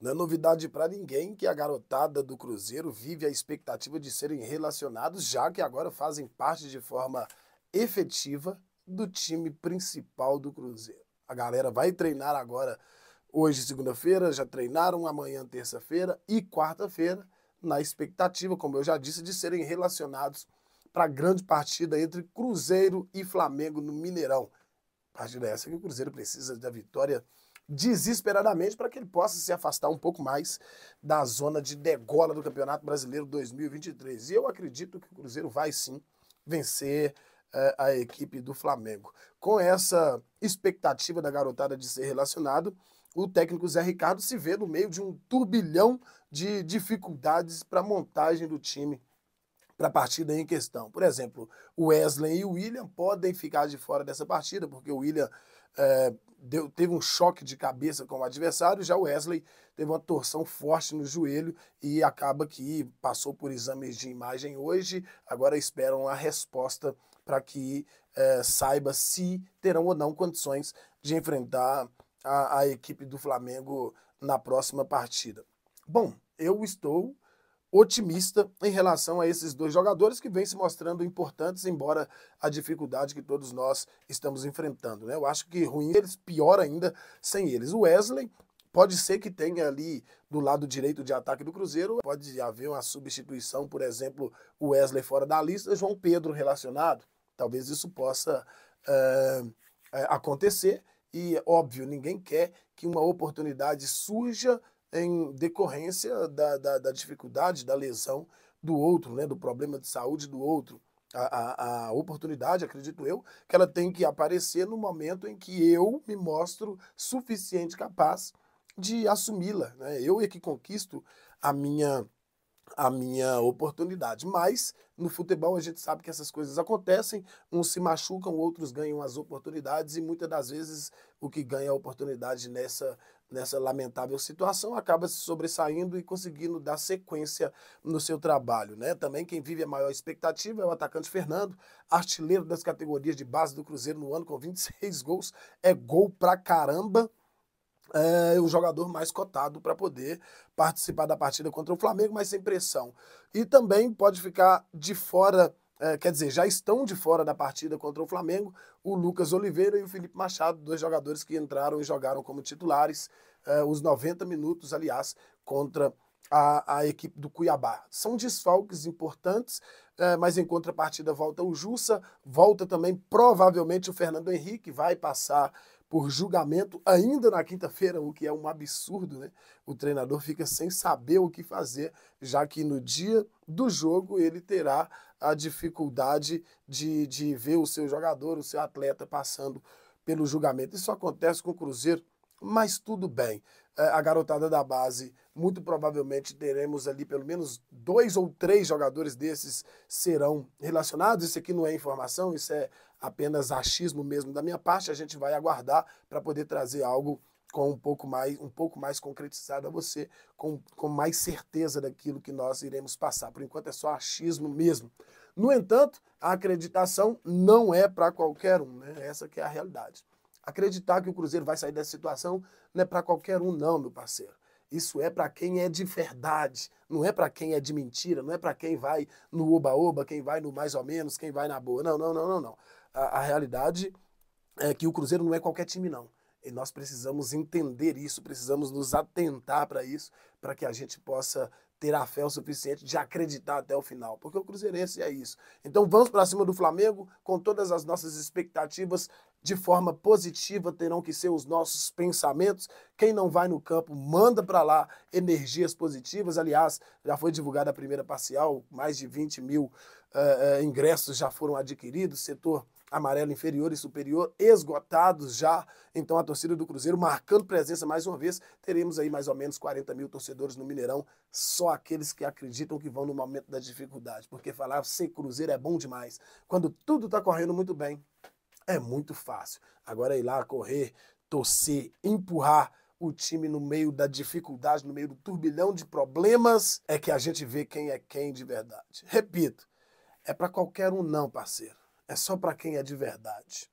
Não é novidade para ninguém que a garotada do Cruzeiro vive a expectativa de serem relacionados, já que agora fazem parte de forma efetiva do time principal do Cruzeiro. A galera vai treinar agora hoje, segunda-feira, já treinaram amanhã, terça-feira e quarta-feira, na expectativa, como eu já disse, de serem relacionados para a grande partida entre Cruzeiro e Flamengo no Mineirão. Partida essa que o Cruzeiro precisa da vitória desesperadamente para que ele possa se afastar um pouco mais da zona de degola do Campeonato Brasileiro 2023. E eu acredito que o Cruzeiro vai sim vencer uh, a equipe do Flamengo. Com essa expectativa da garotada de ser relacionado, o técnico Zé Ricardo se vê no meio de um turbilhão de dificuldades para a montagem do time para a partida em questão. Por exemplo, o Wesley e o William podem ficar de fora dessa partida, porque o William é, deu, teve um choque de cabeça com o adversário, já o Wesley teve uma torção forte no joelho e acaba que passou por exames de imagem hoje, agora esperam a resposta para que é, saiba se terão ou não condições de enfrentar a, a equipe do Flamengo na próxima partida. Bom, eu estou otimista em relação a esses dois jogadores que vêm se mostrando importantes, embora a dificuldade que todos nós estamos enfrentando. Né? Eu acho que ruim eles, pior ainda sem eles. O Wesley pode ser que tenha ali do lado direito de ataque do Cruzeiro, pode haver uma substituição, por exemplo, o Wesley fora da lista, João Pedro relacionado. Talvez isso possa eh, eh, acontecer. E, óbvio, ninguém quer que uma oportunidade surja em decorrência da, da, da dificuldade, da lesão do outro, né, do problema de saúde do outro. A, a, a, oportunidade, acredito eu, que ela tem que aparecer no momento em que eu me mostro suficiente capaz de assumi-la. Né? Eu é que conquisto a minha a minha oportunidade. Mas no futebol a gente sabe que essas coisas acontecem, uns se machucam, outros ganham as oportunidades e muitas das vezes o que ganha a oportunidade nessa nessa lamentável situação acaba se sobressaindo e conseguindo dar sequência no seu trabalho, né? Também quem vive a maior expectativa é o atacante Fernando, artilheiro das categorias de base do Cruzeiro no ano com 26 gols, é gol pra caramba é, o jogador mais cotado para poder participar da partida contra o Flamengo, mas sem pressão. E também pode ficar de fora, é, quer dizer, já estão de fora da partida contra o Flamengo, o Lucas Oliveira e o Felipe Machado, dois jogadores que entraram e jogaram como titulares é, os 90 minutos, aliás, contra a, a, equipe do Cuiabá. São desfalques importantes, é, mas em contrapartida volta o Jussa, volta também provavelmente o Fernando Henrique, vai passar por julgamento ainda na quinta-feira, o que é um absurdo, né? O treinador fica sem saber o que fazer, já que no dia do jogo ele terá a dificuldade de, de ver o seu jogador, o seu atleta passando pelo julgamento. Isso acontece com o Cruzeiro, mas tudo bem. É, a garotada da base, muito provavelmente teremos ali pelo menos dois ou três jogadores desses serão relacionados. Isso aqui não é informação, isso é apenas achismo mesmo da minha parte. A gente vai aguardar para poder trazer algo com um pouco mais, um pouco mais concretizado a você, com, com mais certeza daquilo que nós iremos passar. Por enquanto é só achismo mesmo. No entanto, a acreditação não é para qualquer um, né? Essa que é a realidade acreditar que o Cruzeiro vai sair dessa situação não é para qualquer um, não, meu parceiro. Isso é para quem é de verdade, não é para quem é de mentira, não é para quem vai no oba-oba, quem vai no mais ou menos, quem vai na boa. Não, não, não, não, não. A, a realidade é que o Cruzeiro não é qualquer time, não. E nós precisamos entender isso, precisamos nos atentar para isso, para que a gente possa terá fé o suficiente de acreditar até o final, porque o Cruzeirense é isso. Então vamos para cima do Flamengo com todas as nossas expectativas de forma positiva terão que ser os nossos pensamentos. Quem não vai no campo, manda para lá energias positivas. Aliás, já foi divulgada a primeira parcial, mais de 20 mil uh, uh, ingressos já foram adquiridos, setor amarelo inferior e superior esgotados já. Então a torcida do Cruzeiro marcando presença mais uma vez. Teremos aí mais ou menos 40 mil torcedores no Mineirão, só aqueles que acreditam que vão no momento da dificuldade. Porque falar sem Cruzeiro é bom demais. Quando tudo está correndo muito bem, é muito fácil. Agora é ir lá correr, torcer, empurrar o time no meio da dificuldade, no meio do turbilhão de problemas, é que a gente vê quem é quem de verdade. Repito, é para qualquer um não, parceiro é só para quem é de verdade.